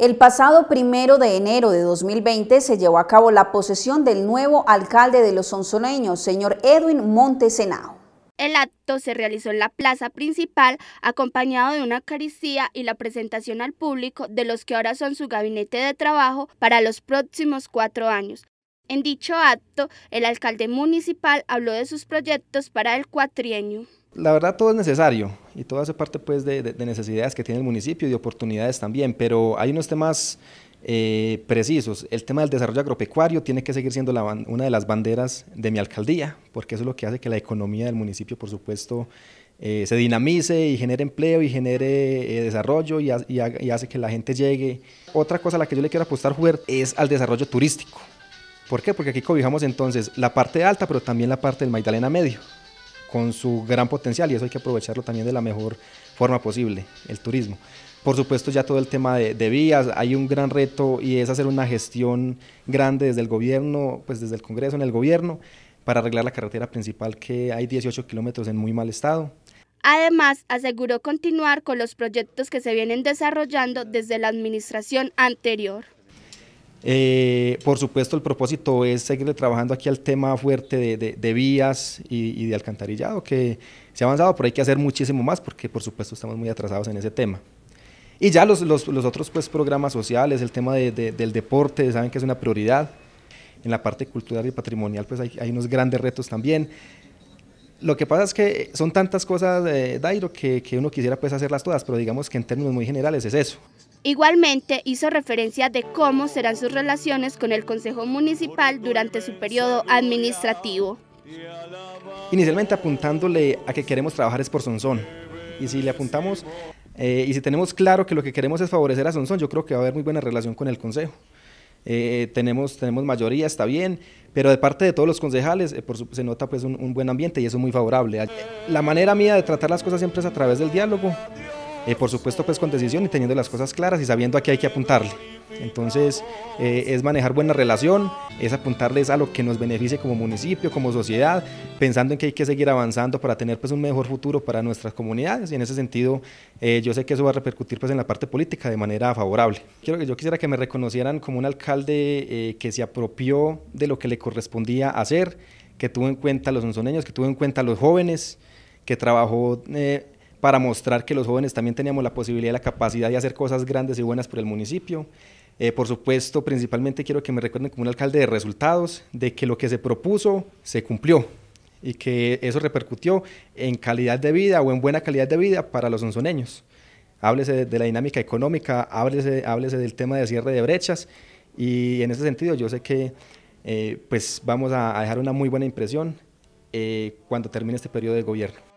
El pasado primero de enero de 2020 se llevó a cabo la posesión del nuevo alcalde de los sonsoneños, señor Edwin Montesenao. El acto se realizó en la plaza principal acompañado de una caricia y la presentación al público de los que ahora son su gabinete de trabajo para los próximos cuatro años. En dicho acto, el alcalde municipal habló de sus proyectos para el cuatrienio. La verdad todo es necesario y todo hace parte pues de, necesidades que tiene el municipio y de oportunidades también, pero hay unos temas eh, precisos. El tema del desarrollo agropecuario tiene que seguir siendo una de las banderas de mi alcaldía, porque eso es lo que hace que la economía del municipio, por supuesto, eh, se dinamice y genere empleo y genere eh, desarrollo y, hace que la gente llegue. Otra cosa a la que yo le quiero apostar fuerte es al desarrollo turístico. ¿Por qué? Porque aquí cobijamos entonces la parte alta, pero también la parte del Magdalena Medio con su gran potencial y eso hay que aprovecharlo también de la mejor forma posible, el turismo. Por supuesto ya todo el tema de, vías, hay un gran reto y es hacer una gestión grande desde el gobierno, pues desde el Congreso en el gobierno, para arreglar la carretera principal que hay 18 kilómetros en muy mal estado. Además, aseguró continuar con los proyectos que se vienen desarrollando desde la administración anterior. Eh, por supuesto, el propósito es seguir trabajando aquí al tema fuerte de, vías y, de alcantarillado, que se ha avanzado, pero hay que hacer muchísimo más porque, por supuesto, estamos muy atrasados en ese tema. Y ya los, otros pues, programas sociales, el tema del deporte, saben que es una prioridad. En la parte cultural y patrimonial pues hay, unos grandes retos también. Lo que pasa es que son tantas cosas, eh, Dairo, que, uno quisiera pues hacerlas todas, pero digamos que en términos muy generales es eso. Igualmente hizo referencia de cómo serán sus relaciones con el Consejo Municipal durante su periodo administrativo. Inicialmente apuntándole a que queremos trabajar es por Sonsón. Y si le apuntamos eh, y si tenemos claro que lo que queremos es favorecer a Sonsón, yo creo que va a haber muy buena relación con el Consejo. Eh, tenemos, tenemos mayoría, está bien, pero de parte de todos los concejales eh, por se nota pues un, un buen ambiente y eso es muy favorable. La manera mía de tratar las cosas siempre es a través del diálogo, eh, por supuesto pues con decisión y teniendo las cosas claras y sabiendo a qué hay que apuntarle. Entonces eh, es manejar buena relación, es apuntarles a lo que nos beneficie como municipio, como sociedad, pensando en que hay que seguir avanzando para tener pues un mejor futuro para nuestras comunidades y en ese sentido eh, yo sé que eso va a repercutir pues en la parte política de manera favorable. Quiero, yo quisiera que me reconocieran como un alcalde que se apropió de lo que le correspondía hacer, que tuvo en cuenta a los unzoneños que tuvo en cuenta a los jóvenes, que trabajó eh, para mostrar que los jóvenes también teníamos la posibilidad y la capacidad de hacer cosas grandes y buenas por el municipio. Eh, por supuesto, principalmente quiero que me recuerden como un alcalde de resultados, de que lo que se propuso se cumplió y que eso repercutió en calidad de vida o en buena calidad de vida para los onzoneños. Háblese de, la dinámica económica, háblese, del tema de cierre de brechas y en ese sentido yo sé que eh, pues vamos a, dejar una muy buena impresión eh, cuando termine este periodo de gobierno.